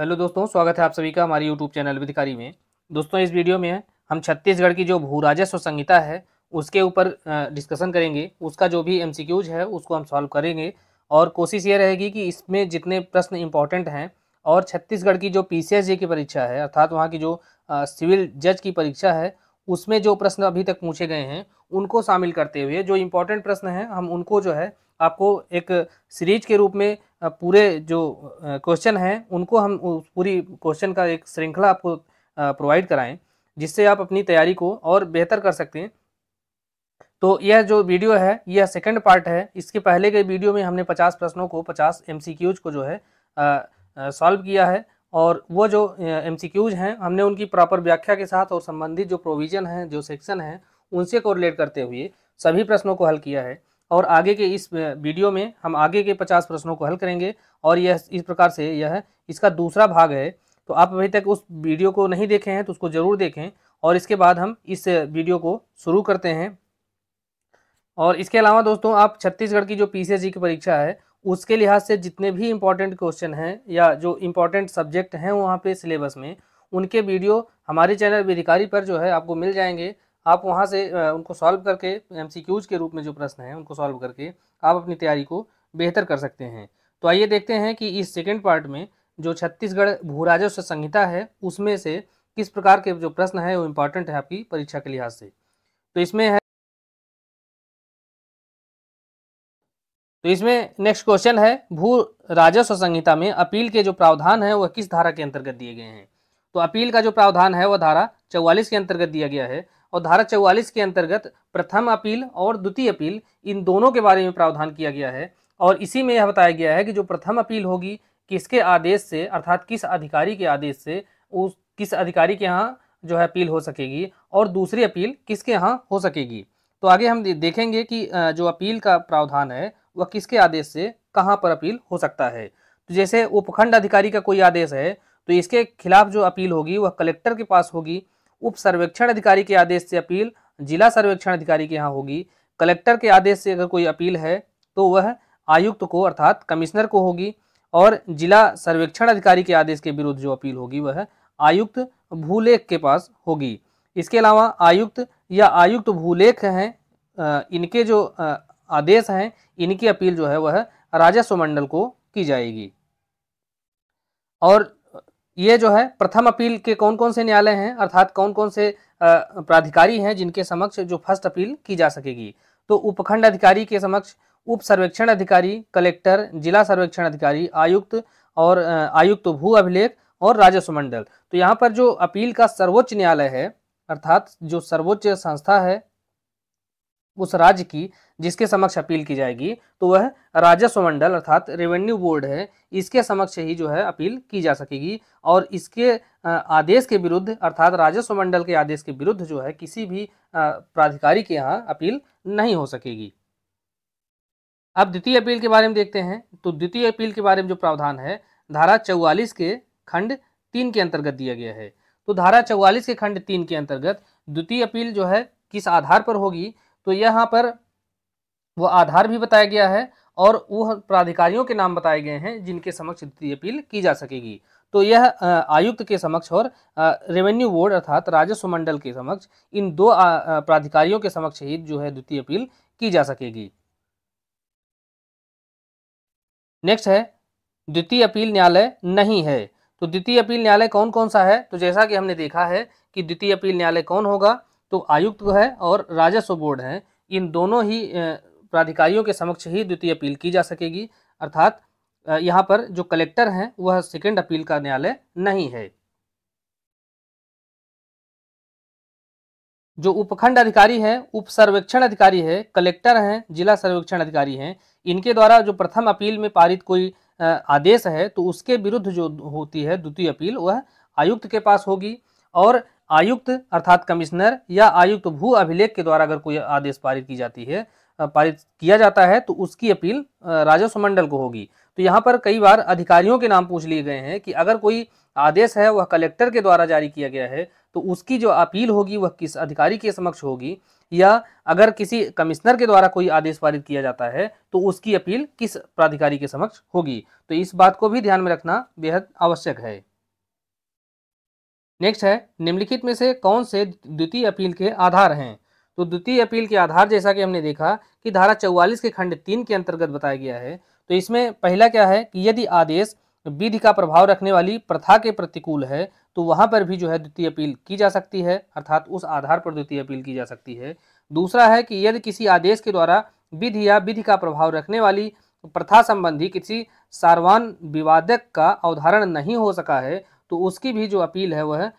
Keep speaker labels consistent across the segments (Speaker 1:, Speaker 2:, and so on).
Speaker 1: hello दोस्तों स्वागत है आप सभी का हमारे यूट्यूब चैनल विधिकारी में दोस्तों इस वीडियो में हम छत्तीसगढ़ की जो भू राजस्व संहिता है उसके ऊपर डिस्कशन करेंगे उसका जो भी एम है उसको हम सॉल्व करेंगे और कोशिश ये रहेगी कि इसमें जितने प्रश्न इंपॉर्टेंट हैं और छत्तीसगढ़ की जो पी की परीक्षा है अर्थात वहाँ की जो सिविल जज की परीक्षा है उसमें जो प्रश्न अभी तक पूछे गए हैं उनको शामिल करते हुए जो इम्पोर्टेंट प्रश्न हैं हम उनको जो है आपको एक सीरीज के रूप में पूरे जो क्वेश्चन हैं उनको हम पूरी क्वेश्चन का एक श्रृंखला आपको प्रोवाइड कराएं जिससे आप अपनी तैयारी को और बेहतर कर सकते हैं तो यह जो वीडियो है यह सेकंड पार्ट है इसके पहले के वीडियो में हमने 50 प्रश्नों को 50 एम को जो है सॉल्व किया है और वो जो एम हैं हमने उनकी प्रॉपर व्याख्या के साथ और संबंधित जो प्रोविज़न हैं जो सेक्शन हैं उनसे कोरिलेट करते हुए सभी प्रश्नों को हल किया है और आगे के इस वीडियो में हम आगे के पचास प्रश्नों को हल करेंगे और यह इस प्रकार से यह इसका दूसरा भाग है तो आप अभी तक उस वीडियो को नहीं देखे हैं तो उसको ज़रूर देखें और इसके बाद हम इस वीडियो को शुरू करते हैं और इसके अलावा दोस्तों आप छत्तीसगढ़ की जो पी की परीक्षा है उसके लिहाज से जितने भी इम्पॉर्टेंट क्वेश्चन हैं या जो इम्पॉर्टेंट सब्जेक्ट हैं वहाँ पे सिलेबस में उनके वीडियो हमारे चैनल अधिकारी पर जो है आपको मिल जाएंगे आप वहाँ से उनको सॉल्व करके एम के रूप में जो प्रश्न हैं उनको सॉल्व करके आप अपनी तैयारी को बेहतर कर सकते हैं तो आइए देखते हैं कि इस सेकेंड पार्ट में जो छत्तीसगढ़ भू राजस्व संहिता है उसमें से किस प्रकार के जो प्रश्न है वो इम्पॉर्टेंट है आपकी परीक्षा के लिहाज से तो इसमें है तो इसमें नेक्स्ट क्वेश्चन है भू राजस्व संहिता में अपील के जो प्रावधान है वह किस धारा के अंतर्गत दिए गए हैं तो अपील का जो प्रावधान है वह धारा चौवालीस के अंतर्गत दिया गया है और धारा चौवालीस के अंतर्गत प्रथम अपील और द्वितीय अपील इन दोनों के बारे में प्रावधान किया गया है और इसी में यह बताया गया है कि जो प्रथम अपील होगी किसके आदेश से अर्थात किस अधिकारी के आदेश से उस किस अधिकारी के यहाँ जो है अपील हो सकेगी और दूसरी अपील किसके यहाँ हो सकेगी तो आगे हम देखेंगे कि जो अपील का प्रावधान है वह किसके आदेश से कहाँ पर अपील हो सकता है तो जैसे उपखंड अधिकारी का कोई आदेश है तो इसके खिलाफ जो अपील होगी वह कलेक्टर के पास होगी उप सर्वेक्षण अधिकारी के आदेश से अपील जिला सर्वेक्षण अधिकारी के यहाँ होगी कलेक्टर के आदेश से अगर कोई अपील है तो वह आयुक्त को अर्थात कमिश्नर को होगी और जिला सर्वेक्षण अधिकारी के आदेश के विरुद्ध जो अपील होगी वह आयुक्त भूलेख के पास होगी इसके अलावा आयुक्त या आयुक्त भूलेख हैं इनके जो आदेश हैं इनकी अपील जो है वह राजस्व मंडल को की जाएगी और ये जो है प्रथम अपील के कौन कौन से न्यायालय हैं अर्थात कौन कौन से प्राधिकारी हैं जिनके समक्ष जो फर्स्ट अपील की जा सकेगी तो उपखंड अधिकारी के समक्ष उप सर्वेक्षण अधिकारी कलेक्टर जिला सर्वेक्षण अधिकारी आयुक्त और आयुक्त भू अभिलेख और राजस्व मंडल तो यहाँ पर जो अपील का सर्वोच्च न्यायालय है अर्थात जो सर्वोच्च संस्था है उस राज्य की जिसके समक्ष अपील की जाएगी तो वह राजस्व मंडल अर्थात रेवेन्यू बोर्ड है इसके समक्ष ही जो है अपील की जा सकेगी और इसके आदेश के विरुद्ध अर्थात राजस्व मंडल के आदेश के विरुद्ध जो है किसी भी प्राधिकारी के यहाँ अपील नहीं हो सकेगी अब द्वितीय अपील के बारे में देखते हैं तो द्वितीय अपील के बारे में जो प्रावधान है धारा चौवालीस के खंड तीन के अंतर्गत दिया गया है तो धारा चौवालीस के खंड तीन के अंतर्गत द्वितीय अपील जो है किस आधार पर होगी तो यहाँ पर वो आधार भी बताया गया है और वह प्राधिकारियों के नाम बताए गए हैं जिनके समक्ष द्वितीय अपील की जा सकेगी तो यह आयुक्त के समक्ष और रेवेन्यू बोर्ड अर्थात राजस्व मंडल के समक्ष इन दो प्राधिकारियों के समक्ष ही जो है द्वितीय अपील की जा सकेगी नेक्स्ट है द्वितीय अपील न्यायालय नहीं है तो द्वितीय अपील न्यायालय कौन कौन सा है तो जैसा कि हमने देखा है कि द्वितीय अपील न्यायालय कौन होगा तो आयुक्त है और राजस्व बोर्ड है इन दोनों ही प्राधिकारियों के समक्ष ही द्वितीय अपील की जा सकेगी अर्थात यहाँ पर जो कलेक्टर हैं वह सेकेंड अपील का न्यायालय नहीं है जो उपखंड अधिकारी है उप सर्वेक्षण अधिकारी है कलेक्टर हैं जिला सर्वेक्षण अधिकारी हैं इनके द्वारा जो प्रथम अपील में पारित कोई आदेश है तो उसके विरुद्ध जो होती है द्वितीय अपील वह आयुक्त के पास होगी और आयुक्त अर्थात कमिश्नर या आयुक्त भू अभिलेख के द्वारा अगर कोई आदेश पारित की जाती है पारित किया जाता है तो उसकी अपील राजस्व मंडल को होगी तो यहाँ पर कई बार अधिकारियों के नाम पूछ लिए गए हैं कि अगर कोई आदेश है वह कलेक्टर के द्वारा जारी किया गया है तो उसकी जो अपील होगी वह किस अधिकारी के समक्ष होगी या अगर किसी कमिश्नर के द्वारा कोई आदेश पारित किया जाता है तो उसकी अपील किस प्राधिकारी के समक्ष होगी तो इस बात को भी ध्यान में रखना बेहद आवश्यक है नेक्स्ट है निम्नलिखित में से कौन से द्वितीय अपील के आधार हैं तो द्वितीय अपील के आधार जैसा कि हमने देखा कि धारा चौवालीस के खंड तीन के अंतर्गत बताया गया है तो इसमें पहला क्या है कि यदि आदेश विधि का प्रभाव रखने वाली प्रथा के प्रतिकूल है तो वहाँ पर भी जो है द्वितीय अपील की जा सकती है अर्थात उस आधार पर द्वितीय अपील की जा सकती है दूसरा है कि यदि किसी आदेश के द्वारा विधि या विधि का प्रभाव रखने वाली प्रथा संबंधी किसी सार्वान विवादक का अवधारण नहीं हो सका है तो उसकी भी जो अपील है वह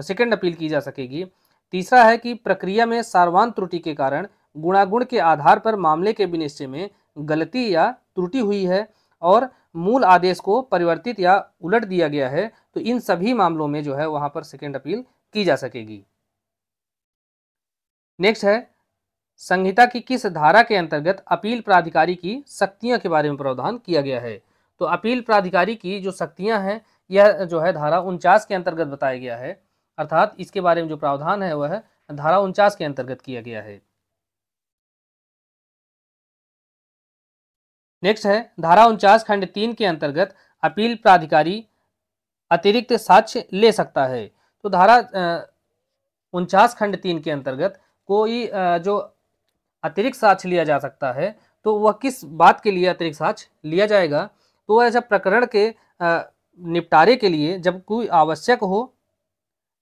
Speaker 1: सेकेंड अपील की जा सकेगी तीसरा है कि प्रक्रिया में सारवान त्रुटि के कारण गुणागुण के आधार पर मामले के विनिश्चय में गलती या त्रुटि हुई है और मूल आदेश को परिवर्तित या उलट दिया गया है तो इन सभी मामलों में जो है वहां पर सेकेंड अपील की जा सकेगी नेक्स्ट है संहिता की किस धारा के अंतर्गत अपील प्राधिकारी की शक्तियां के बारे में प्रावधान किया गया है तो अपील प्राधिकारी की जो शक्तियां हैं यह जो है धारा उनचास के अंतर्गत बताया गया है अर्थात इसके बारे में जो प्रावधान है वह धारा उनचास के अंतर्गत किया गया है नेक्स्ट है धारा उनचास खंड तीन के अंतर्गत अपील प्राधिकारी अतिरिक्त साक्ष्य ले सकता है तो धारा उनचास खंड तीन के अंतर्गत कोई जो अतिरिक्त साक्ष्य लिया जा सकता है तो वह किस बात के लिए अतिरिक्त साक्ष्य लिया जाएगा तो वह जब प्रकरण के निपटारे के लिए जब कोई आवश्यक हो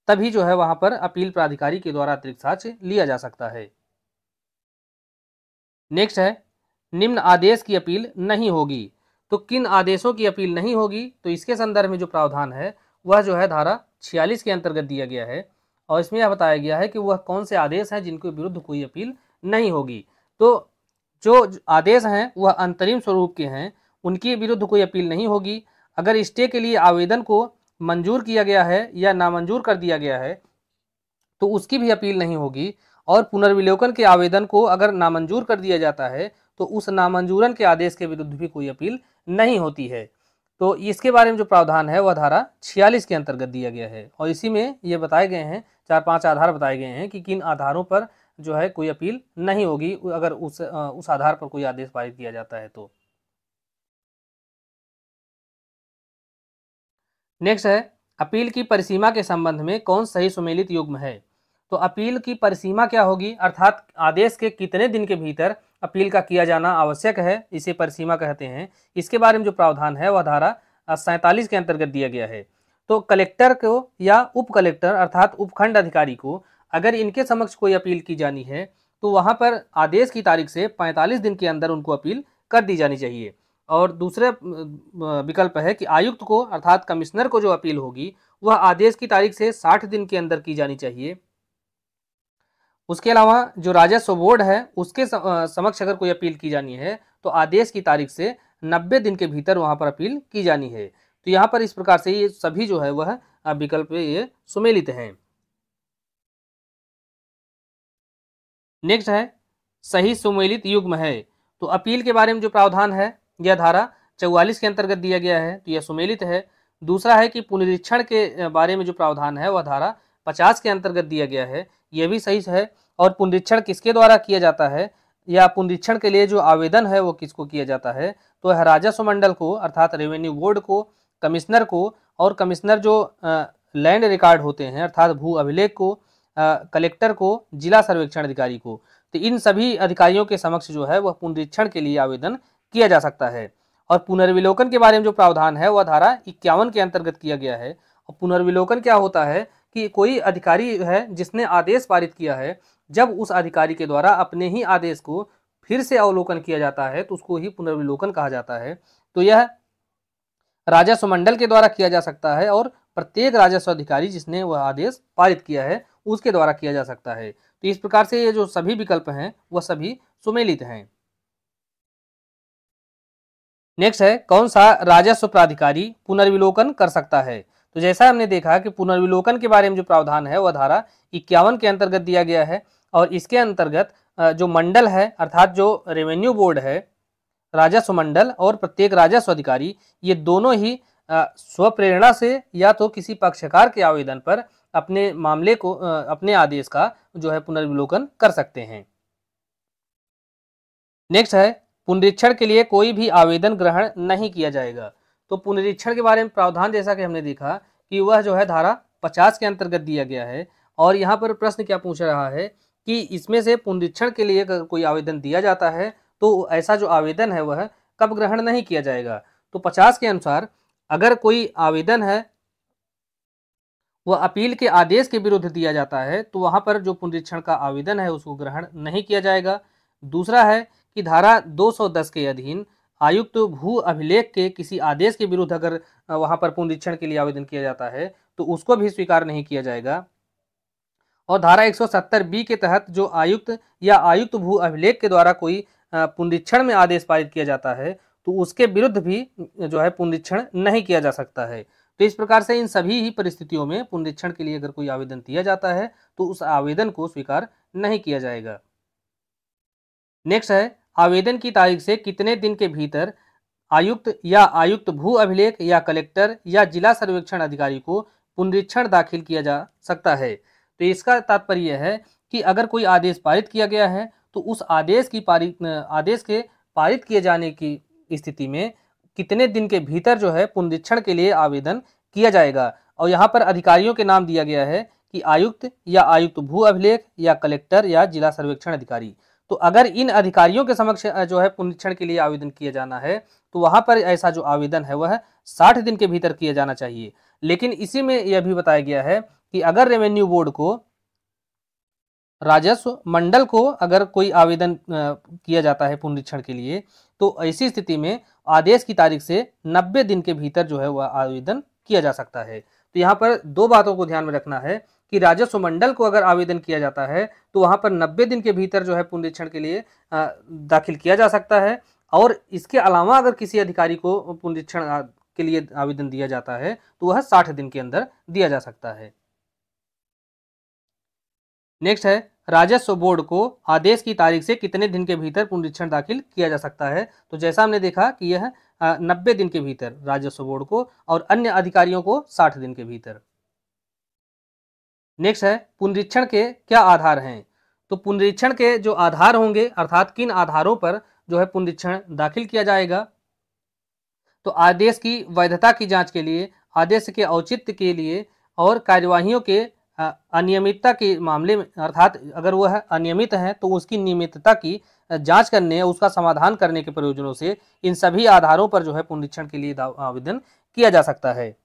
Speaker 1: तभी जो है वहां पर अपील प्राधिकारी के द्वारा अतिरिक्त साक्ष्य लिया जा सकता है नेक्स्ट है निम्न आदेश की अपील नहीं होगी तो किन आदेशों की अपील नहीं होगी तो इसके संदर्भ में जो प्रावधान है वह जो है धारा छियालीस के अंतर्गत दिया गया है और इसमें यह बताया गया है कि वह कौन से आदेश हैं जिनके विरुद्ध कोई अपील नहीं होगी तो जो आदेश हैं वह अंतरिम स्वरूप के हैं उनके विरुद्ध कोई अपील नहीं होगी अगर स्टे के लिए आवेदन को मंजूर किया गया है या नामंजूर कर दिया गया है तो उसकी भी अपील नहीं होगी और पुनर्विलोकन के आवेदन को अगर नामंजूर कर दिया जाता है तो उस नामंजूरन के आदेश के विरुद्ध भी कोई अपील नहीं होती है तो इसके बारे में जो प्रावधान है वह धारा छियालीस के अंतर्गत दिया गया है और इसी में ये बताए गए हैं चार पांच आधार बताए गए हैं कि किन आधारों पर जो है कोई अपील नहीं होगी अगर उस उस आधार पर कोई आदेश पारित किया जाता है तो नेक्स्ट है अपील की परिसीमा के संबंध में कौन सही सुमेलित युग्म है तो अपील की परिसीमा क्या होगी अर्थात आदेश के कितने दिन के भीतर अपील का किया जाना आवश्यक है इसे परिसीमा कहते हैं इसके बारे में जो प्रावधान है वह धारा सैंतालीस के अंतर्गत दिया गया है तो कलेक्टर को या उप कलेक्टर अर्थात उपखंड अधिकारी को अगर इनके समक्ष कोई अपील की जानी है तो वहाँ पर आदेश की तारीख से पैंतालीस दिन के अंदर उनको अपील कर दी जानी चाहिए और दूसरे विकल्प है कि आयुक्त को अर्थात कमिश्नर को जो अपील होगी वह आदेश की तारीख से साठ दिन के अंदर की जानी चाहिए उसके अलावा जो राजस्व बोर्ड है उसके समक्ष अगर कोई अपील की जानी है तो आदेश की तारीख से नब्बे दिन के भीतर वहां पर अपील की जानी है तो यहाँ पर इस प्रकार से ये सभी जो है वह विकल्प ये सुमेलित हैं नेक्स्ट है सही सुमेलित युग्म है तो अपील के बारे में जो प्रावधान है यह धारा चौवालीस के अंतर्गत दिया गया है तो यह सुमेलित है दूसरा है कि पुनरीक्षण के बारे में जो प्रावधान है वह धारा पचास के अंतर्गत दिया गया है यह भी सही है और पुनरीक्षण किसके द्वारा किया जाता है या पुनरीक्षण के लिए जो आवेदन है वो किसको किया जाता है तो यह राजस्व मंडल को अर्थात रेवेन्यू बोर्ड को कमिश्नर को और कमिश्नर जो लैंड रिकॉर्ड होते हैं अर्थात भू अभिलेख को आ, कलेक्टर को जिला सर्वेक्षण अधिकारी को तो इन सभी अधिकारियों के समक्ष जो है वह पुनरीक्षण के लिए आवेदन किया जा सकता है और पुनर्विलोकन के बारे में जो प्रावधान है वह धारा इक्यावन के अंतर्गत किया गया है और पुनर्विलोकन क्या होता है कि कोई अधिकारी है जिसने आदेश पारित किया है जब उस अधिकारी के द्वारा अपने ही आदेश को फिर से अवलोकन किया जाता है तो उसको ही पुनर्विलोकन कहा जाता है तो यह राजस्व मंडल के द्वारा किया जा सकता है और प्रत्येक राजस्व अधिकारी जिसने वह आदेश पारित किया है उसके द्वारा किया जा सकता है तो इस प्रकार से ये जो सभी विकल्प हैं वह सभी सुमेलित हैं नेक्स्ट है कौन सा राजस्व प्राधिकारी पुनर्विलोकन कर सकता है तो जैसा हमने देखा कि पुनर्विलोकन के बारे में जो प्रावधान है वह धारा इक्यावन के अंतर्गत दिया गया है और इसके अंतर्गत जो मंडल है अर्थात जो रेवेन्यू बोर्ड है राजस्व मंडल और प्रत्येक राजस्व अधिकारी ये दोनों ही स्वप्रेरणा से या तो किसी पक्षकार के आवेदन पर अपने मामले को अपने आदेश का जो है पुनर्विलोकन कर सकते हैं नेक्स्ट है पुनरीक्षण के लिए कोई भी आवेदन ग्रहण नहीं किया जाएगा तो पुनरीक्षण के बारे में प्रावधान जैसा कि हमने देखा कि वह जो है धारा पचास के अंतर्गत दिया गया है और यहाँ पर प्रश्न क्या पूछ रहा है कि इसमें से पुनरीक्षण के लिए अगर कोई आवेदन दिया जाता है तो ऐसा जो आवेदन है वह कब ग्रहण नहीं किया जाएगा तो पचास के अनुसार अगर कोई आवेदन है वह अपील के आदेश के विरुद्ध दिया जाता है तो वहां पर जो पुनरीक्षण का आवेदन है उसको ग्रहण नहीं किया जाएगा दूसरा है कि धारा 210 के अधीन आयुक्त तो भू अभिलेख के किसी आदेश के विरुद्ध अगर वहां पर पुनरीक्षण के लिए आवेदन किया जाता है तो उसको भी स्वीकार नहीं किया जाएगा और धारा 170 बी के तहत जो आयुक्त या आयुक्त भू अभिलेख के द्वारा कोई पुनरीक्षण में आदेश पारित किया जाता है तो उसके विरुद्ध भी जो है पुनरीक्षण नहीं किया जा सकता है तो इस प्रकार से इन सभी ही परिस्थितियों में पुनरीक्षण के लिए अगर कोई आवेदन दिया जाता है तो उस आवेदन को स्वीकार नहीं किया जाएगा नेक्स्ट है आवेदन की तारीख से कितने दिन के भीतर आयुक्त या आयुक्त भू अभिलेख या कलेक्टर या जिला सर्वेक्षण अधिकारी को पुनरीक्षण दाखिल किया जा सकता है तो इसका तात्पर्य है कि अगर कोई आदेश पारित किया गया है तो उस आदेश की पारित आदेश के पारित किए जाने की स्थिति में कितने दिन के भीतर जो है पुनरीक्षण के लिए आवेदन किया जाएगा और यहाँ पर अधिकारियों के नाम दिया गया है कि आयुक्त या आयुक्त भू अभिलेख या कलेक्टर या जिला सर्वेक्षण अधिकारी तो अगर इन अधिकारियों के समक्ष जो है पुनरीक्षण के लिए आवेदन किया जाना है तो वहां पर ऐसा जो आवेदन है वह साठ दिन के भीतर किया जाना चाहिए लेकिन इसी में यह भी बताया गया है कि अगर रेवेन्यू बोर्ड को राजस्व मंडल को अगर कोई आवेदन किया जाता है पुनरीक्षण के लिए तो ऐसी स्थिति में आदेश की तारीख से 90 दिन के भीतर जो है वह आवेदन किया जा सकता है तो यहाँ पर दो बातों को ध्यान में रखना है कि राजस्व मंडल को अगर आवेदन किया जाता है तो वहाँ पर नब्बे दिन के भीतर जो है पुनरीक्षण के लिए दाखिल किया जा सकता है और इसके अलावा अगर किसी अधिकारी को पुनरीक्षण के लिए आवेदन दिया जाता है तो वह साठ दिन के अंदर दिया जा सकता है नेक्स्ट है राजस्व बोर्ड को आदेश की तारीख से कितने दिन के भीतर पुनरीक्षण दाखिल किया जा सकता है तो जैसा हमने देखा कि यह नब्बे दिन के भीतर राजस्व बोर्ड को और अन्य अधिकारियों को साठ दिन के भीतर नेक्स्ट है पुनरीक्षण के क्या आधार हैं तो पुनरीक्षण के जो आधार होंगे अर्थात किन आधारों पर जो है पुनरीक्षण दाखिल किया जाएगा तो आदेश की वैधता की जांच के लिए आदेश के औचित्य के लिए और कार्यवाहियों के अनियमितता के मामले में अर्थात अगर वह अनियमित है तो उसकी नियमितता की जांच करने उसका समाधान करने के प्रयोजनों से इन सभी आधारों पर जो है पुनरीक्षण के लिए आवेदन किया जा सकता है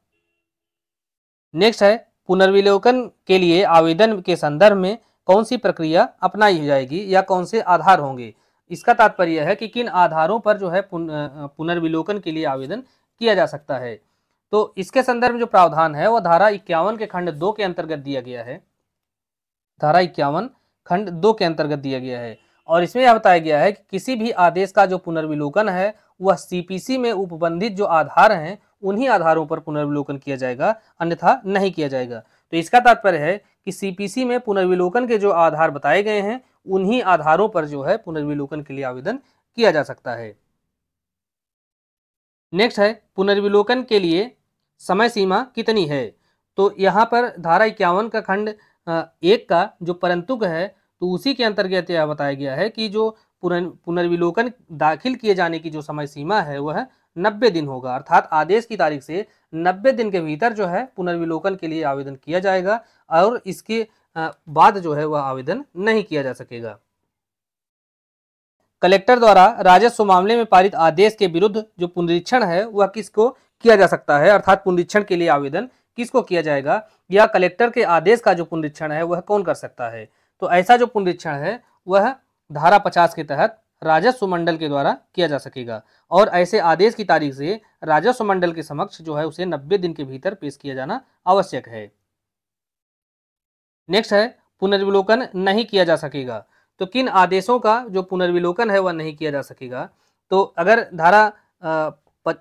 Speaker 1: नेक्स्ट है पुनर्विलोकन के लिए आवेदन के संदर्भ में कौन सी प्रक्रिया अपनाई जाएगी या कौन से आधार होंगे इसका तात्पर्य है कि किन आधारों पर जो है पुनर्विलोकन के लिए आवेदन किया जा सकता है तो इसके संदर्भ में जो प्रावधान है वह धारा इक्यावन के खंड दो के अंतर्गत दिया गया है धारा इक्यावन खंड दो के अंतर्गत दिया गया है और इसमें यह बताया गया है कि किसी भी आदेश का जो पुनर्विलोकन है वह सीपीसी में उपबंधित जो आधार हैं उन्हीं आधारों पर पुनर्विलोकन किया जाएगा अन्यथा नहीं किया जाएगा तो इसका तात्पर्य है कि सीपीसी में पुनर्विलोकन के जो आधार बताए गए हैं उन्हीं आधारों पर जो है पुनर्विलोकन के लिए आवेदन किया जा सकता है नेक्स्ट है पुनर्विलोकन के लिए समय सीमा कितनी है तो यहाँ पर धारा इक्यावन का खंड एक का जो परंतुक है तो उसी के अंतर्गत यह बताया गया है कि जो पुनर्विलोकन दाखिल किए जाने की जो समय सीमा है वह नब्बे दिन होगा अर्थात आदेश की तारीख से नब्बे दिन के भीतर जो है पुनर्विलोकन के लिए आवेदन किया जाएगा और इसके बाद जो है वह आवेदन नहीं किया जा सकेगा कलेक्टर द्वारा राजस्व मामले में पारित आदेश के विरुद्ध जो पुनरीक्षण है वह किसको किया जा सकता है अर्थात पुनरीक्षण के लिए आवेदन किसको किया जाएगा या कलेक्टर के आदेश का जो पुनरीक्षण है वह कौन कर सकता है तो ऐसा जो पुनरीक्षण है वह धारा पचास के तहत राजस्व मंडल के द्वारा किया जा सकेगा और ऐसे आदेश की तारीख से राजस्व मंडल के समक्ष जो है उसे नब्बे दिन के भीतर पेश किया जाना आवश्यक है नेक्स्ट है पुनर्विलोकन नहीं किया जा सकेगा तो किन आदेशों का जो पुनर्विलोकन है वह नहीं किया जा सकेगा तो अगर धारा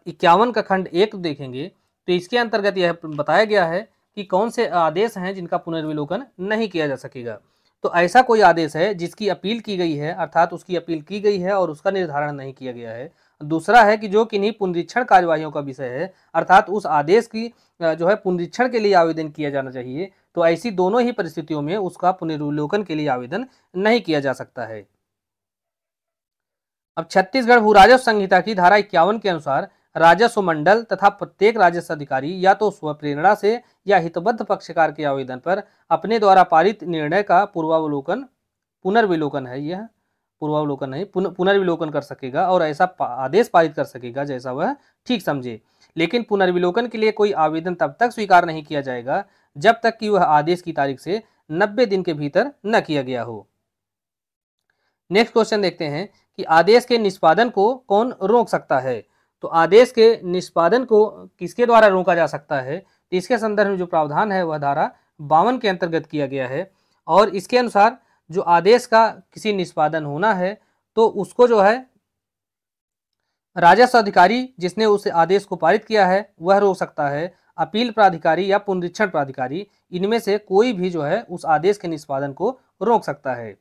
Speaker 1: इक्यावन का खंड एक देखेंगे तो इसके अंतर्गत यह बताया गया है कि कौन से आदेश हैं जिनका पुनर्विलोकन नहीं किया जा सकेगा तो ऐसा कोई आदेश है जिसकी अपील की गई है अर्थात उसकी अपील की गई है और उसका निर्धारण नहीं किया गया है दूसरा है कि जो किन्हीं पुनरीक्षण कार्यवाही का विषय है अर्थात उस आदेश की जो है पुनरीक्षण के लिए आवेदन किया जाना चाहिए तो ऐसी दोनों ही परिस्थितियों में उसका पुनर्वलोकन के लिए आवेदन नहीं किया जा सकता है अब छत्तीसगढ़ राजस्व संहिता की धारा इक्यावन के अनुसार राजस्व मंडल तथा प्रत्येक राजस्व अधिकारी या तो स्वप्रेरणा से या हितबद्ध पक्षकार के आवेदन पर अपने द्वारा पारित निर्णय का पूर्वावलोकन पुनर्विलोकन है यह पूर्वावलोकन नहीं पुनर्विलोकन कर सकेगा और ऐसा आदेश पारित कर सकेगा जैसा वह ठीक समझे लेकिन पुनर्विलोकन के लिए कोई आवेदन तब तक स्वीकार नहीं किया जाएगा जब तक कि वह आदेश की तारीख से 90 दिन के भीतर न किया गया हो नेक्स्ट क्वेश्चन देखते हैं कि आदेश के निष्पादन को कौन रोक सकता है तो आदेश के निष्पादन को किसके द्वारा रोका जा सकता है तो इसके संदर्भ में जो प्रावधान है वह धारा बावन के अंतर्गत किया गया है और इसके अनुसार जो आदेश का किसी निष्पादन होना है तो उसको जो है राजस्व अधिकारी जिसने उस आदेश को पारित किया है वह रोक सकता है अपील प्राधिकारी या पुनरीक्षण प्राधिकारी इनमें से कोई भी जो है उस आदेश के निष्पादन को रोक सकता है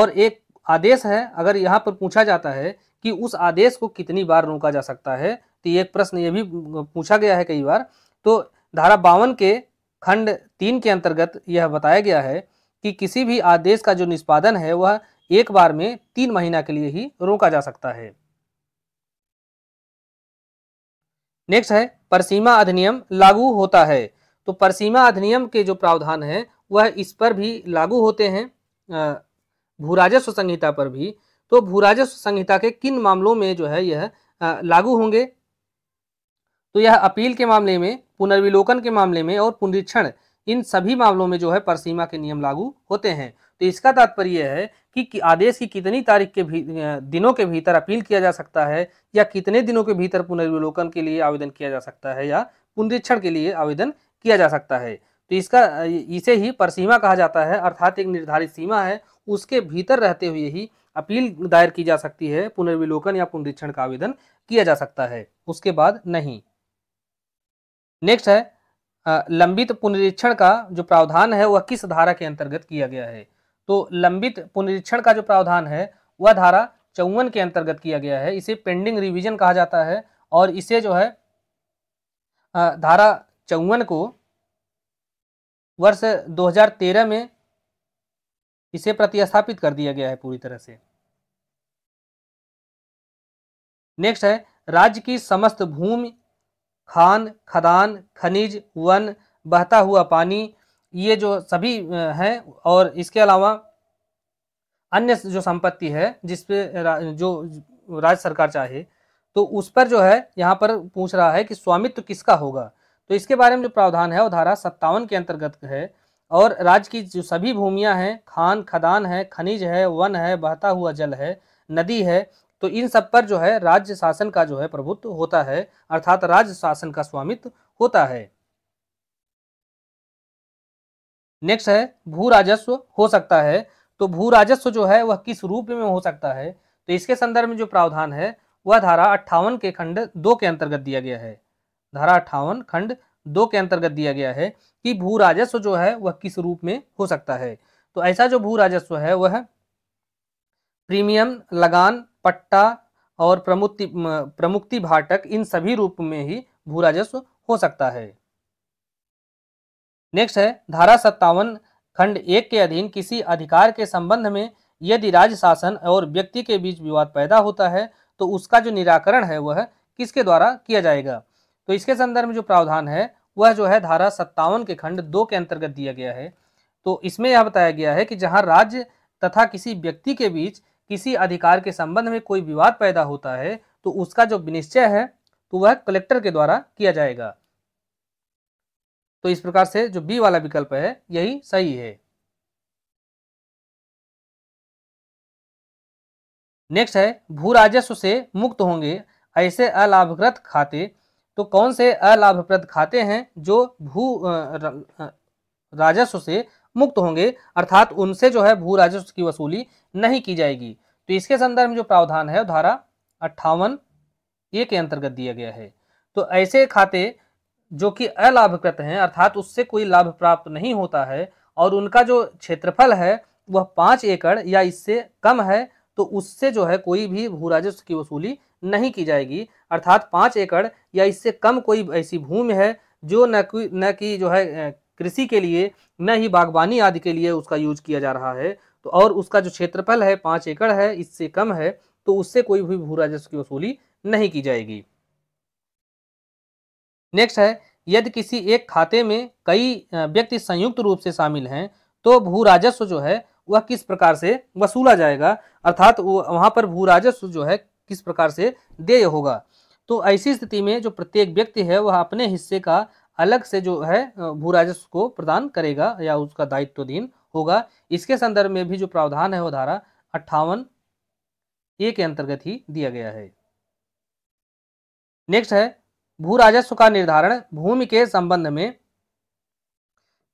Speaker 1: और एक आदेश है अगर यहाँ पर पूछा जाता है कि उस आदेश को कितनी बार रोका जा सकता है तो एक प्रश्न ये भी पूछा गया है कई बार तो धारा बावन के खंड तीन के अंतर्गत यह बताया गया है कि किसी भी आदेश का जो निष्पादन है वह एक बार में तीन महीना के लिए ही रोका जा सकता है नेक्स्ट है परसीमा अधिनियम लागू होता है तो परसीमा अधिनियम के जो प्रावधान है वह इस पर भी लागू होते हैं भू राजस्व संहिता पर भी तो भू राजस्व संहिता के किन मामलों में जो है यह लागू होंगे तो यह अपील के मामले में पुनर्विलोकन के मामले में और पुनरीक्षण इन सभी मामलों में जो है परसीमा के नियम लागू होते हैं तो इसका तात्पर्य है कि आदेश की कितनी तारीख के भी, दिनों के भीतर अपील किया जा सकता है या कितने दिनों के भीतर पुनर्विलोकन के लिए आवेदन किया जा सकता है या पुनरीक्षण के लिए आवेदन किया जा सकता है तो इसका इसे ही परसीमा कहा जाता है अर्थात एक निर्धारित सीमा है उसके भीतर रहते हुए ही अपील दायर की जा सकती है पुनर्विलोकन या पुनरीक्षण का आवेदन किया जा सकता है उसके बाद नहीं नेक्स्ट है लंबित पुनरीक्षण का जो प्रावधान है वह किस धारा के अंतर्गत किया गया है तो लंबित पुनरीक्षण का जो प्रावधान है वह धारा चौवन के अंतर्गत किया गया है इसे पेंडिंग रिवीजन कहा जाता है और इसे जो है धारा चौवन को वर्ष 2013 में इसे प्रतिस्थापित कर दिया गया है पूरी तरह से नेक्स्ट है राज्य की समस्त भूमि खान खदान खनिज वन बहता हुआ पानी ये जो सभी हैं और इसके अलावा अन्य जो संपत्ति है जिसपे जो राज्य सरकार चाहे तो उस पर जो है यहाँ पर पूछ रहा है कि स्वामित्व किसका होगा तो इसके बारे में जो प्रावधान है वो धारा सत्तावन के अंतर्गत है और राज्य की जो सभी भूमियां हैं खान खदान है खनिज है वन है बहता हुआ जल है नदी है तो इन सब पर जो है राज्य शासन का जो है प्रभुत्व होता है अर्थात राज्य शासन का स्वामित्व होता है नेक्स्ट है भू राजस्व हो सकता है तो भू राजस्व जो है वह किस रूप में हो सकता है तो इसके संदर्भ में जो प्रावधान है वह धारा अट्ठावन के खंड दो के अंतर्गत दिया गया है धारा अट्ठावन खंड दो के अंतर्गत दिया गया है कि भू राजस्व जो है वह किस रूप में हो सकता है तो ऐसा जो भू राजस्व है वह प्रीमियम लगान पट्टा और प्रमुक्ति प्रमुक्ति भाटक इन सभी रूप में ही भू राजस्व हो सकता है नेक्स्ट है धारा सत्तावन खंड एक के अधीन किसी अधिकार के संबंध में यदि राज्य शासन और व्यक्ति के बीच विवाद पैदा होता है तो उसका जो निराकरण है वह किसके द्वारा किया जाएगा तो इसके संदर्भ में जो प्रावधान है वह जो है धारा सत्तावन के खंड दो के अंतर्गत दिया गया है तो इसमें यह बताया गया है कि जहां राज्य तथा किसी व्यक्ति के बीच किसी अधिकार के संबंध में कोई विवाद पैदा होता है तो उसका जो निश्चय है तो वह कलेक्टर के द्वारा किया जाएगा तो इस प्रकार से जो बी वाला विकल्प है यही सही है नेक्स्ट है भू राजस्व से मुक्त होंगे ऐसे अलाभग्रत खाते तो कौन से अलाभप्रद खाते हैं जो भू राजस्व से मुक्त होंगे अर्थात उनसे जो है भू राजस्व की वसूली नहीं की जाएगी तो इसके संदर्भ में जो प्रावधान है धारा अट्ठावन ए के अंतर्गत दिया गया है तो ऐसे खाते जो कि अलाभप्रद हैं अर्थात उससे कोई लाभ प्राप्त नहीं होता है और उनका जो क्षेत्रफल है वह पाँच एकड़ या इससे कम है तो उससे जो है कोई भी भू राजस्व की वसूली नहीं की जाएगी अर्थात पाँच एकड़ या इससे कम कोई ऐसी भूमि है जो न न कि जो है कृषि के लिए न ही बागवानी आदि के लिए उसका यूज किया जा रहा है तो और उसका जो क्षेत्रफल है पाँच एकड़ है इससे कम है तो उससे कोई भी भू राजस्व की वसूली नहीं की जाएगी नेक्स्ट है यदि किसी एक खाते में कई व्यक्ति संयुक्त रूप से शामिल हैं तो भू राजस्व जो है वह किस प्रकार से वसूला जाएगा अर्थात वहाँ पर भू राजस्व जो है किस प्रकार से देय होगा तो ऐसी स्थिति में जो प्रत्येक व्यक्ति है वह अपने हिस्से का अलग से जो है भू राजस्व को प्रदान करेगा या उसका दायित्वधीन होगा इसके संदर्भ में भी जो प्रावधान है वो धारा अट्ठावन ए के अंतर्गत ही दिया गया है नेक्स्ट है भू राजस्व का निर्धारण भूमि के संबंध में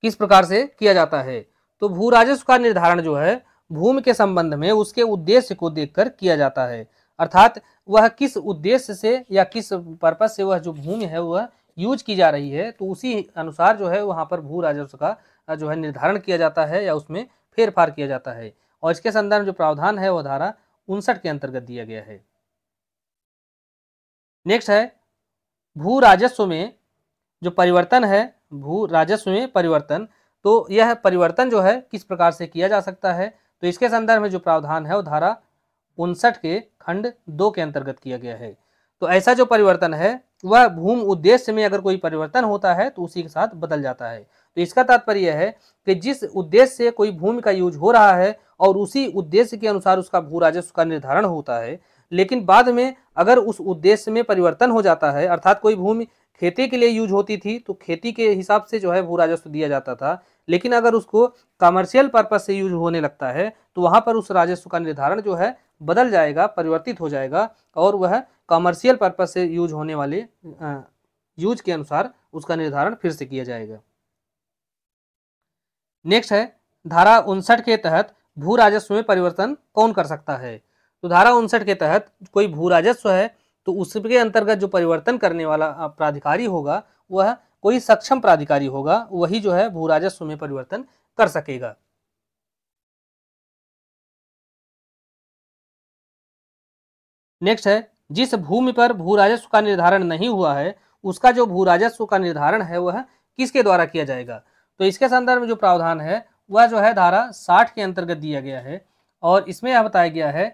Speaker 1: किस प्रकार से किया जाता है तो भू राजस्व का निर्धारण जो है भूमि के संबंध में उसके उद्देश्य को देखकर किया जाता है अर्थात वह किस उद्देश्य से या किस पर्पज से वह जो भूमि है वह यूज की जा रही है तो उसी अनुसार जो है वहाँ पर भू राजस्व का जो है निर्धारण किया जाता है या उसमें फेरफार किया जाता है और इसके संदर्भ जो प्रावधान है वह धारा उनसठ के अंतर्गत दिया गया है नेक्स्ट है भू राजस्व में जो परिवर्तन है भू राजस्व में परिवर्तन तो यह परिवर्तन जो है किस प्रकार से किया जा सकता है तो इसके संदर्भ में जो प्रावधान है वो धारा उनसठ के खंड दो के अंतर्गत किया गया है तो ऐसा जो परिवर्तन है वह भूमि उद्देश्य में अगर कोई परिवर्तन होता है तो उसी के साथ बदल जाता है तो इसका तात्पर्य है कि जिस उद्देश्य से कोई भूमि का यूज हो रहा है और उसी उद्देश्य के अनुसार उसका भू राजस्व का निर्धारण होता है लेकिन बाद में अगर उस उद्देश्य में परिवर्तन हो जाता है अर्थात कोई भूमि खेती के लिए यूज होती थी तो खेती के हिसाब से जो है भू राजस्व दिया जाता था लेकिन अगर उसको कमर्शियल पर्पज से यूज होने लगता है तो वहाँ पर उस राजस्व का निर्धारण जो है बदल जाएगा परिवर्तित हो जाएगा और वह कॉमर्शियल पर्पज से यूज होने वाले यूज के अनुसार उसका निर्धारण फिर से किया जाएगा नेक्स्ट है धारा उनसठ के तहत भू राजस्व में परिवर्तन कौन कर सकता है तो धारा उनसठ के तहत कोई भू राजस्व है तो उसके अंतर्गत जो परिवर्तन करने वाला प्राधिकारी होगा वह कोई सक्षम प्राधिकारी होगा वही जो है भू राजस्व में परिवर्तन कर सकेगा नेक्स्ट है जिस भूमि पर भू राजस्व का निर्धारण नहीं हुआ है उसका जो भू राजस्व का निर्धारण है वह किसके द्वारा किया जाएगा तो इसके संदर्भ में जो प्रावधान है वह जो है धारा साठ के अंतर्गत दिया गया है और इसमें यह बताया गया है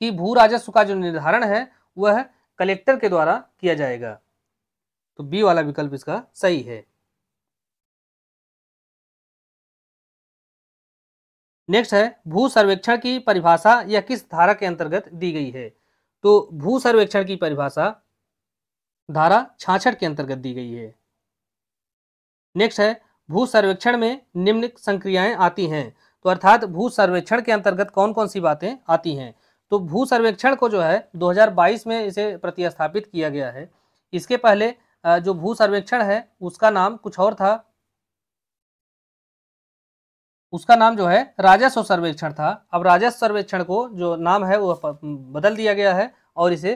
Speaker 1: कि भू राजस्व का जो निर्धारण है वह कलेक्टर के द्वारा किया जाएगा तो बी वाला विकल्प इसका सही है नेक्स्ट है भू सर्वेक्षण की परिभाषा यह किस धारा के अंतर्गत दी गई है तो भू सर्वेक्षण की परिभाषा धारा छाछठ के अंतर्गत दी गई है नेक्स्ट है भू सर्वेक्षण में निम्न संक्रियाएं आती हैं तो अर्थात भू सर्वेक्षण के अंतर्गत कौन कौन सी बातें आती हैं तो भू सर्वेक्षण को जो है 2022 में इसे प्रतिस्थापित किया गया है इसके पहले जो भू सर्वेक्षण है उसका नाम कुछ और था उसका नाम जो है राजस्व सर्वेक्षण था अब राजस्व सर्वेक्षण को जो नाम है वो बदल दिया गया है और इसे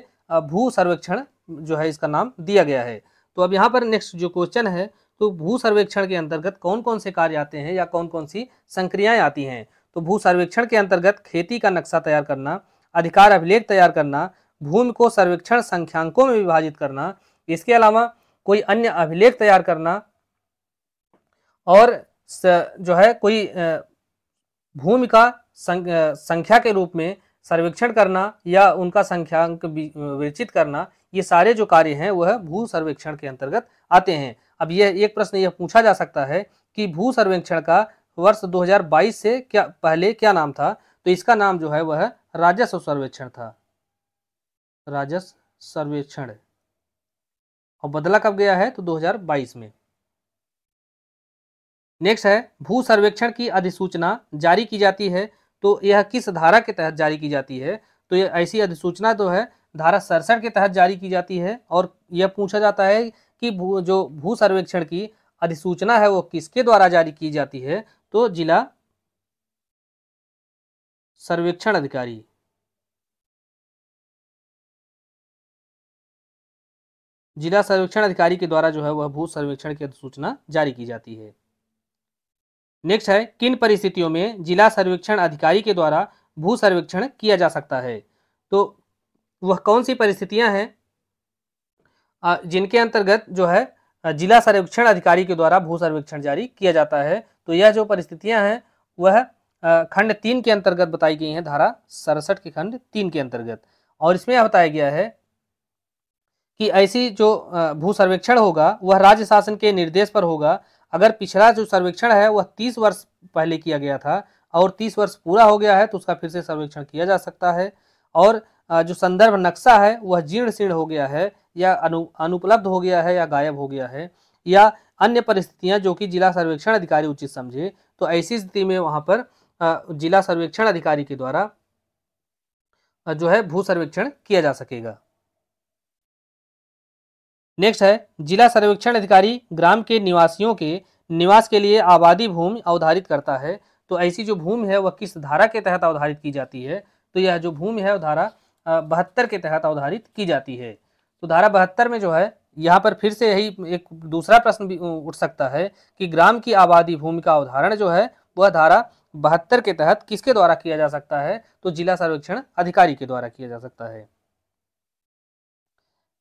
Speaker 1: भू सर्वेक्षण जो है इसका नाम दिया गया है तो अब यहाँ पर नेक्स्ट जो क्वेश्चन है तो भू सर्वेक्षण के अंतर्गत कौन कौन से कार्य आते हैं या कौन कौन सी संक्रियाएं आती हैं तो भू सर्वेक्षण के अंतर्गत खेती का नक्शा तैयार करना अधिकार अभिलेख तैयार करना भूमि को सर्वेक्षण संख्यांकों में विभाजित करना इसके अलावा कोई अन्य अभिलेख तैयार करना और जो है कोई भूमि का संख्या के रूप में सर्वेक्षण करना या उनका संख्यांक विरचित करना ये सारे जो कार्य हैं वह है भू सर्वेक्षण के अंतर्गत आते हैं अब यह एक प्रश्न यह पूछा जा सकता है कि भू सर्वेक्षण का वर्ष 2022 से क्या पहले क्या नाम था तो इसका नाम जो है वह राजस्व सर्वेक्षण था राजस्व सर्वेक्षण और बदला कब गया है तो 2022 में नेक्स्ट है भू सर्वेक्षण की अधिसूचना जारी की जाती है तो यह किस धारा के तहत जारी की जाती है तो यह ऐसी अधिसूचना जो तो है धारा सड़सठ के तहत जारी की जाती है और यह पूछा जाता है कि भू जो भू सर्वेक्षण की अधिसूचना है वो किसके द्वारा जारी की जाती है तो जिला सर्वेक्षण अधिकारी जिला सर्वेक्षण अधिकारी के द्वारा जो है वह भू सर्वेक्षण की अधिसूचना जारी की जाती है नेक्स्ट है किन परिस्थितियों में जिला सर्वेक्षण अधिकारी के द्वारा भू सर्वेक्षण किया जा सकता है तो वह कौन सी परिस्थितियां हैं जिनके अंतर्गत जो है जिला सर्वेक्षण अधिकारी के द्वारा भू सर्वेक्षण जारी किया जाता है तो यह जो परिस्थितियां हैं वह खंड तीन के अंतर्गत बताई गई हैं धारा सड़सठ के खंड तीन के अंतर्गत और इसमें यह बताया गया है कि ऐसी जो भू सर्वेक्षण होगा वह राज्य शासन के निर्देश पर होगा अगर पिछला जो सर्वेक्षण है वह तीस वर्ष पहले किया गया था और तीस वर्ष पूरा हो गया है तो उसका फिर से सर्वेक्षण किया जा सकता है और जो संदर्भ नक्शा है वह जीर्ण शीर्ण हो गया है या अनु अनुपलब्ध हो गया है या गायब हो गया है या अन्य परिस्थितियां जो कि जिला सर्वेक्षण अधिकारी उचित समझे तो ऐसी स्थिति में वहां पर जिला सर्वेक्षण अधिकारी के द्वारा जो है भू सर्वेक्षण किया जा सकेगा नेक्स्ट है जिला सर्वेक्षण अधिकारी ग्राम के निवासियों के निवास के लिए आबादी भूमि अवधारित करता है तो ऐसी जो भूमि है वह किस धारा के तहत अवधारित की जाती है तो यह जो भूमि है वह धारा बहत्तर के तहत अवधारित की जाती है तो धारा बहत्तर में जो है यहाँ पर फिर से यही एक दूसरा प्रश्न भी उठ सकता है कि ग्राम की आबादी भूमि का उदाहरण जो है वह धारा बहत्तर के तहत किसके द्वारा किया जा सकता है तो जिला सर्वेक्षण अधिकारी के द्वारा किया जा सकता है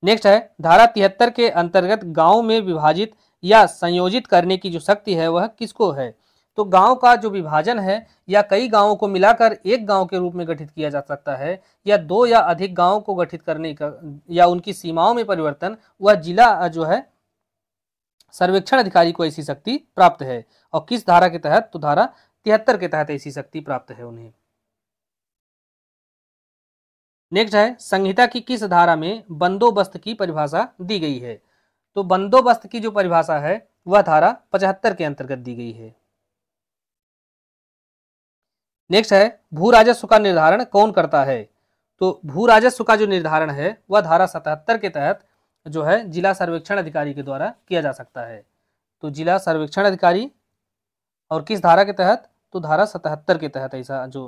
Speaker 1: नेक्स्ट है धारा तिहत्तर के अंतर्गत गाँव में विभाजित या संयोजित करने की जो शक्ति है वह किसको है तो गांव का जो विभाजन है या कई गांवों को मिलाकर एक गांव के रूप में गठित किया जा सकता है या दो या अधिक गांवों को गठित करने का या उनकी सीमाओं में परिवर्तन वह जिला जो है सर्वेक्षण अधिकारी को ऐसी शक्ति प्राप्त है और किस धारा के तहत तो धारा तिहत्तर के तहत ऐसी शक्ति प्राप्त है उन्हें नेक्स्ट है संहिता की किस धारा में बंदोबस्त की परिभाषा दी गई है तो बंदोबस्त की जो परिभाषा है वह धारा पचहत्तर के अंतर्गत दी गई है नेक्स्ट है भू राजस्व का निर्धारण कौन करता है तो भू राजस्व का जो निर्धारण है वह धारा सतहत्तर के तहत जो है जिला सर्वेक्षण अधिकारी के द्वारा किया जा सकता है तो जिला सर्वेक्षण अधिकारी और किस धारा के तहत तो धारा सतहत्तर के तहत ऐसा जो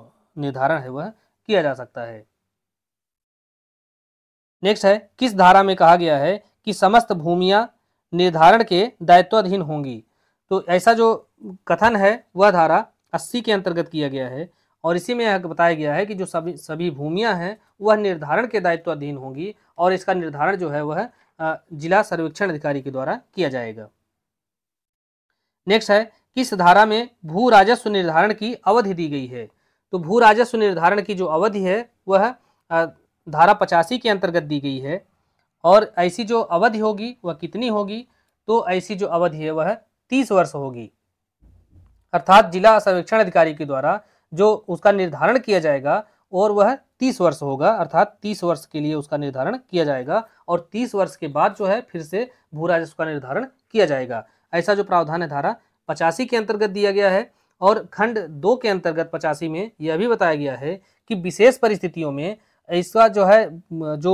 Speaker 1: निर्धारण है वह किया जा सकता है नेक्स्ट है किस धारा में कहा गया है कि समस्त भूमिया निर्धारण के दायित्वाधीन होंगी तो ऐसा जो कथन है वह धारा अस्सी के अंतर्गत किया गया है और इसी में यह बताया गया है कि जो सभी सभी भूमियां हैं वह निर्धारण के दायित्वाधीन होंगी और इसका निर्धारण जो है वह जिला सर्वेक्षण अधिकारी के द्वारा किया जाएगा नेक्स्ट है किस धारा में भू राजस्व निर्धारण की अवधि दी गई है तो भू राजस्व निर्धारण की जो अवधि है वह धारा पचासी के अंतर्गत दी गई है और ऐसी जो अवधि होगी वह कितनी होगी तो ऐसी जो अवधि है वह तीस वर्ष होगी अर्थात जिला सर्वेक्षण अधिकारी के द्वारा जो उसका निर्धारण किया जाएगा और वह तीस वर्ष होगा अर्थात तीस वर्ष के लिए उसका निर्धारण किया जाएगा और तीस वर्ष के बाद जो है फिर से भू राजस्व का निर्धारण किया जाएगा ऐसा जो प्रावधान है धारा पचासी के अंतर्गत दिया गया है और खंड दो के अंतर्गत पचासी में यह भी बताया गया है कि विशेष परिस्थितियों में इसका जो है जो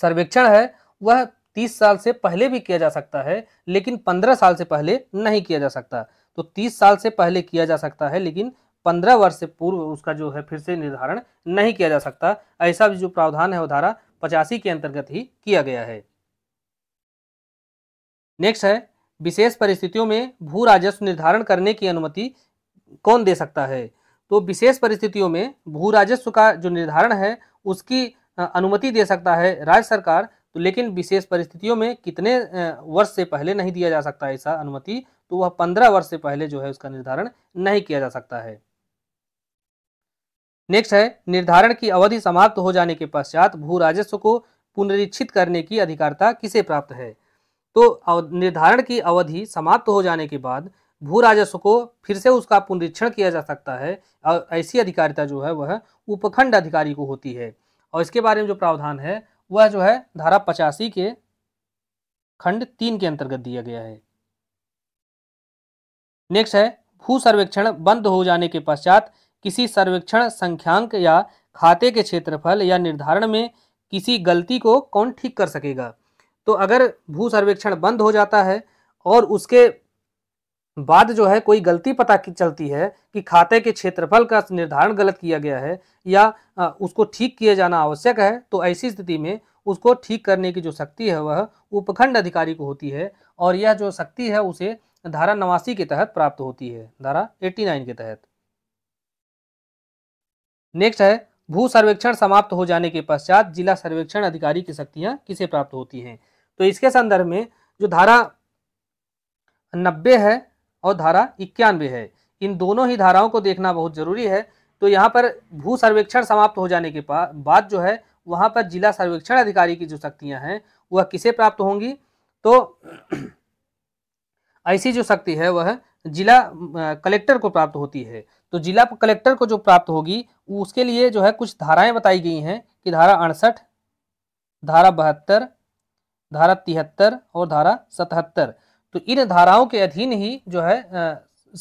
Speaker 1: सर्वेक्षण है वह तीस साल से पहले भी किया जा सकता है लेकिन पंद्रह साल से पहले नहीं किया जा सकता तो तीस साल से पहले किया जा सकता है लेकिन पंद्रह वर्ष से पूर्व उसका जो है फिर से निर्धारण नहीं किया जा सकता ऐसा भी जो प्रावधान है वो धारा पचासी के अंतर्गत ही किया गया है नेक्स्ट है विशेष परिस्थितियों में भू राजस्व निर्धारण करने की अनुमति कौन दे सकता है तो विशेष परिस्थितियों में भू राजस्व का जो निर्धारण है उसकी अनुमति दे सकता है राज्य सरकार तो लेकिन विशेष परिस्थितियों में कितने वर्ष से पहले नहीं दिया जा सकता ऐसा अनुमति तो वह पंद्रह वर्ष से पहले जो है उसका निर्धारण नहीं किया जा सकता है नेक्स्ट है निर्धारण की अवधि समाप्त हो जाने के पश्चात भू राजस्व को पुनरीक्षित करने की अधिकारता किसे प्राप्त है तो निर्धारण की अवधि समाप्त हो जाने के बाद भू राजस्व को फिर से उसका पुनरीक्षण किया जा सकता है और ऐसी अधिकारिता जो है वह उपखंड अधिकारी को होती है और इसके बारे में जो प्रावधान है वह जो है धारा पचासी के खंड तीन के अंतर्गत दिया गया है नेक्स्ट है भू सर्वेक्षण बंद हो जाने के पश्चात किसी सर्वेक्षण संख्यांक या खाते के क्षेत्रफल या निर्धारण में किसी गलती को कौन ठीक कर सकेगा तो अगर भू सर्वेक्षण बंद हो जाता है और उसके बाद जो है कोई गलती पता की चलती है कि खाते के क्षेत्रफल का निर्धारण गलत किया गया है या उसको ठीक किया जाना आवश्यक है तो ऐसी स्थिति में उसको ठीक करने की जो शक्ति है वह उपखंड अधिकारी को होती है और यह जो शक्ति है उसे धारा नवासी के तहत प्राप्त होती है धारा 89 के तहत नेक्स्ट है भू सर्वेक्षण समाप्त हो जाने के पश्चात जिला सर्वेक्षण अधिकारी की शक्तियां किसे प्राप्त होती हैं तो इसके संदर्भ में जो धारा नब्बे है और धारा इक्यानवे है इन दोनों ही धाराओं को देखना बहुत जरूरी है तो यहाँ पर भू सर्वेक्षण समाप्त हो जाने के बाद जो है वहाँ पर जिला सर्वेक्षण अधिकारी की जो शक्तियाँ हैं वह किसे प्राप्त होंगी तो ऐसी जो शक्ति है वह जिला कलेक्टर को प्राप्त होती है तो जिला कलेक्टर को जो प्राप्त होगी उसके लिए जो है कुछ धाराएं बताई गई हैं कि धारा अड़सठ धारा बहत्तर धारा तिहत्तर और धारा सतहत्तर तो इन धाराओं के अधीन ही जो है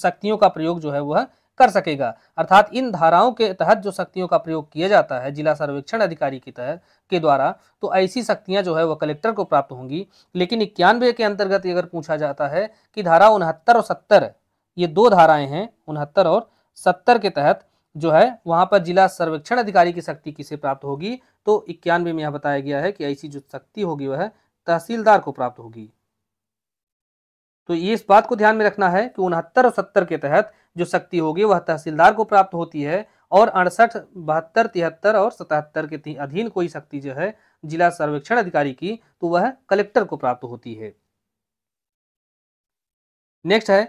Speaker 1: शक्तियों का प्रयोग जो है वह कर सकेगा अर्थात इन धाराओं के तहत जो शक्तियों का प्रयोग किया जाता है जिला सर्वेक्षण अधिकारी के तहत के द्वारा तो ऐसी शक्तियां जो है वह कलेक्टर को प्राप्त होंगी लेकिन इक्यानवे के अंतर्गत अगर पूछा जाता है कि धारा उनहत्तर और सत्तर ये दो धाराएं हैं उनहत्तर और सत्तर के तहत जो है वहाँ पर जिला सर्वेक्षण अधिकारी की शक्ति किसे प्राप्त होगी तो इक्यानवे में यह बताया गया है कि ऐसी जो शक्ति होगी वह तहसीलदार को प्राप्त होगी तो ये इस बात को ध्यान में रखना है कि उनहत्तर और सत्तर के तहत जो शक्ति होगी वह तहसीलदार को प्राप्त होती है और अड़सठ बहत्तर तिहत्तर और सतहत्तर के अधीन कोई शक्ति जो है जिला सर्वेक्षण अधिकारी की तो वह कलेक्टर को प्राप्त होती है नेक्स्ट है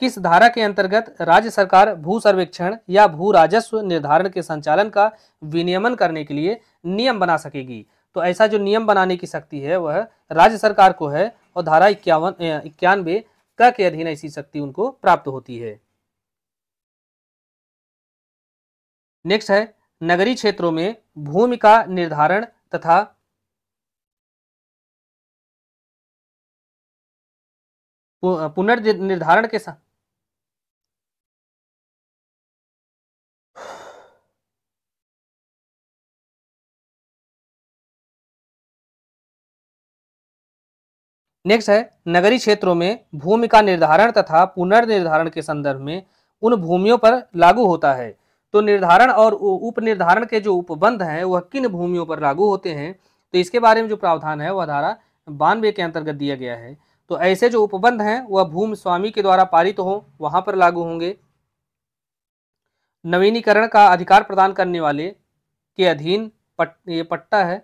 Speaker 1: किस धारा के अंतर्गत राज्य सरकार भू सर्वेक्षण या भू राजस्व निर्धारण के संचालन का विनियमन करने के लिए नियम बना सकेगी तो ऐसा जो नियम बनाने की शक्ति है वह राज्य सरकार को है और धारा इक्यावन इक्यानवे का के अधीन ऐसी शक्ति उनको प्राप्त होती है नेक्स्ट है नगरीय क्षेत्रों में भूमि का निर्धारण तथा पुनर्निर्धारण के साथ नेक्स्ट है नगरीय क्षेत्रों में भूमि का निर्धारण तथा पुनर्निर्धारण के संदर्भ में उन भूमियों पर लागू होता है तो निर्धारण और उपनिर्धारण के जो उपबंध हैं वह किन भूमियों पर लागू होते हैं तो इसके बारे में जो प्रावधान है वह धारा बानवे के अंतर्गत दिया गया है तो ऐसे जो उपबंध हैं वह भूमि स्वामी के द्वारा पारित हो वहाँ पर लागू होंगे नवीनीकरण का अधिकार प्रदान करने वाले के अधीन पट ये पट्टा है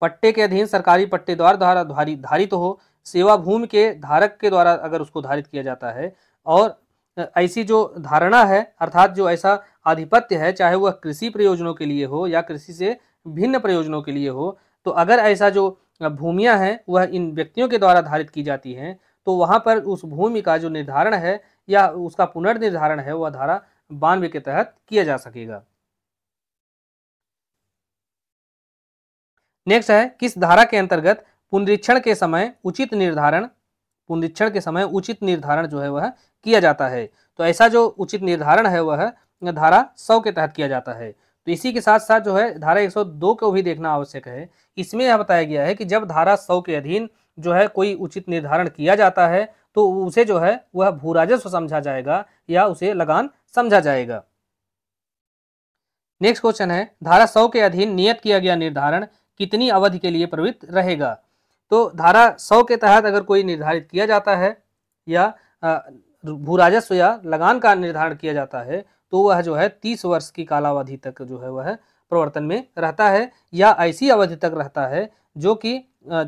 Speaker 1: पट्टे के अधीन सरकारी पट्टे द्वारा द्वारा धारित धारित हो सेवा भूमि के धारक के द्वारा अगर उसको धारित किया जाता है और ऐसी जो धारणा है अर्थात जो ऐसा आधिपत्य है चाहे वह कृषि प्रयोजनों के लिए हो या कृषि से भिन्न प्रयोजनों के लिए हो तो अगर ऐसा जो भूमियां हैं वह इन व्यक्तियों के द्वारा धारित की जाती हैं तो वहाँ पर उस भूमि का जो निर्धारण है या उसका पुनर्निर्धारण है वह धारा बानवे के तहत किया जा सकेगा नेक्स्ट है किस धारा के अंतर्गत पुनरीक्षण के समय उचित निर्धारण पुनरीक्षण के समय उचित निर्धारण जो है वह किया जाता है तो ऐसा जो उचित निर्धारण है वह धारा सौ के तहत किया जाता है तो इसी के साथ साथ जो है धारा 102 को भी देखना आवश्यक है इसमें यह बताया गया है कि जब धारा सौ के अधीन जो है कोई उचित निर्धारण किया जाता है तो उसे जो है वह भू राजस्व समझा जाएगा या उसे लगान समझा जाएगा नेक्स्ट क्वेश्चन है धारा सौ के अधीन नियत किया गया निर्धारण कितनी अवधि के लिए प्रवृत्त रहेगा तो धारा सौ के तहत अगर कोई निर्धारित किया जाता है या भू राजस्व या लगान का निर्धारण किया जाता है तो वह जो है तीस वर्ष की कालावधि तक जो है वह प्रवर्तन में रहता है या ऐसी अवधि तक रहता है जो कि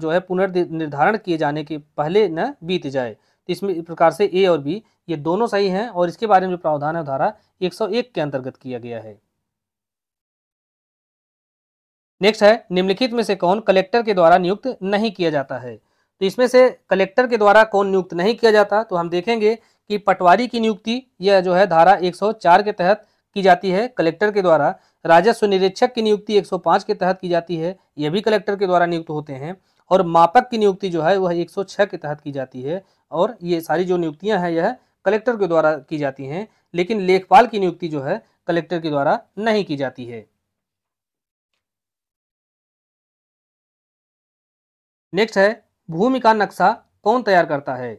Speaker 1: जो है पुनर्निर्धारण किए जाने के पहले न बीत जाए तो इसमें इस प्रकार से ए और बी ये दोनों सही हैं और इसके बारे में जो प्रावधान है धारा 101 के अंतर्गत किया गया है नेक्स्ट है निम्नलिखित में से कौन कलेक्टर के द्वारा नियुक्त नहीं किया जाता है तो इसमें से कलेक्टर के द्वारा कौन नियुक्त नहीं किया जाता तो हम देखेंगे कि पटवारी की नियुक्ति यह जो है धारा 104 के तहत की जाती है कलेक्टर के द्वारा राजस्व निरीक्षक की नियुक्ति 105 के तहत की जाती है यह भी कलेक्टर के द्वारा नियुक्त होते हैं और मापक की नियुक्ति जो है वह 106 के तहत की जाती है और ये सारी जो नियुक्तियां हैं यह कलेक्टर के द्वारा की जाती हैं लेकिन लेखपाल की नियुक्ति जो है कलेक्टर के द्वारा नहीं की जाती है नेक्स्ट है भूमि का नक्शा कौन तैयार करता है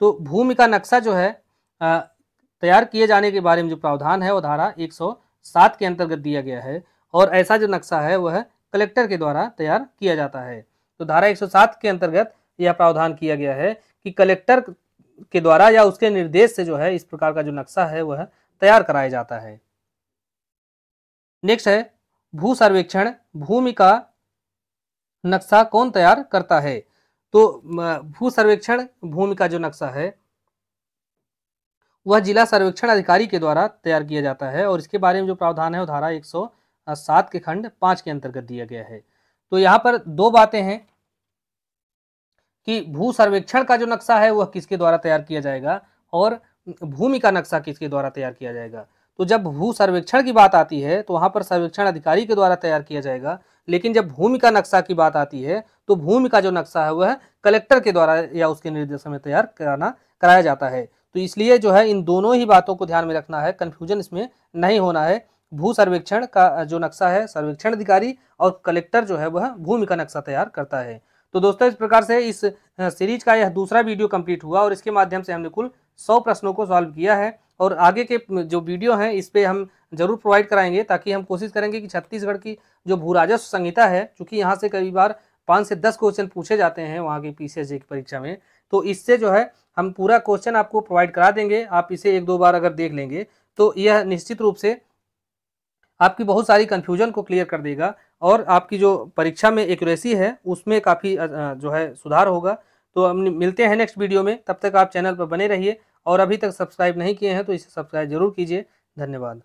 Speaker 1: तो भूमि का नक्शा जो है तैयार किए जाने के बारे में जो प्रावधान है वो धारा 107 के अंतर्गत दिया गया है और ऐसा जो नक्शा है वह कलेक्टर के द्वारा तैयार किया जाता है तो धारा 107 के अंतर्गत यह प्रावधान किया गया है कि कलेक्टर के द्वारा या उसके निर्देश से जो है इस प्रकार का जो नक्शा है वह तैयार कराया जाता है नेक्स्ट है भू सर्वेक्षण भूमि का नक्शा कौन तैयार करता है तो भू सर्वेक्षण भूमि का जो नक्शा है वह जिला सर्वेक्षण अधिकारी के द्वारा तैयार किया जाता है और इसके बारे में जो प्रावधान है वो धारा 107 के खंड पांच के अंतर्गत दिया गया है तो यहाँ पर दो बातें हैं कि भू सर्वेक्षण का जो नक्शा है वह किसके द्वारा तैयार किया जाएगा और भूमि का नक्शा किसके द्वारा तैयार किया जाएगा तो जब भू सर्वेक्षण की बात आती है तो वहाँ पर सर्वेक्षण अधिकारी के द्वारा तैयार किया जाएगा लेकिन जब भूमि का नक्शा की बात आती है तो भूमि का जो नक्शा है वह कलेक्टर के द्वारा या उसके निर्देशन में तैयार कराना कराया जाता है तो इसलिए जो है इन दोनों ही बातों को ध्यान में रखना है कन्फ्यूजन इसमें नहीं होना है भू सर्वेक्षण का जो नक्शा है सर्वेक्षण अधिकारी और कलेक्टर जो है वह भूमि का नक्शा तैयार करता है तो दोस्तों इस प्रकार से इस सीरीज का यह दूसरा वीडियो कंप्लीट हुआ और इसके माध्यम से हमने कुल सौ प्रश्नों को सॉल्व किया है और आगे के जो वीडियो हैं इस पर हम जरूर प्रोवाइड कराएंगे ताकि हम कोशिश करेंगे कि छत्तीसगढ़ की जो भू राजस्व संहिता है चूँकि यहाँ से कई बार पाँच से दस क्वेश्चन पूछे जाते हैं वहाँ की पी की परीक्षा में तो इससे जो है हम पूरा क्वेश्चन आपको प्रोवाइड करा देंगे आप इसे एक दो बार अगर देख लेंगे तो यह निश्चित रूप से आपकी बहुत सारी कन्फ्यूजन को क्लियर कर देगा और आपकी जो परीक्षा में एक्यूरेसी है उसमें काफ़ी जो है सुधार होगा तो हम मिलते हैं नेक्स्ट वीडियो में तब तक आप चैनल पर बने रहिए और अभी तक सब्सक्राइब नहीं किए हैं तो इसे सब्सक्राइब जरूर कीजिए धन्यवाद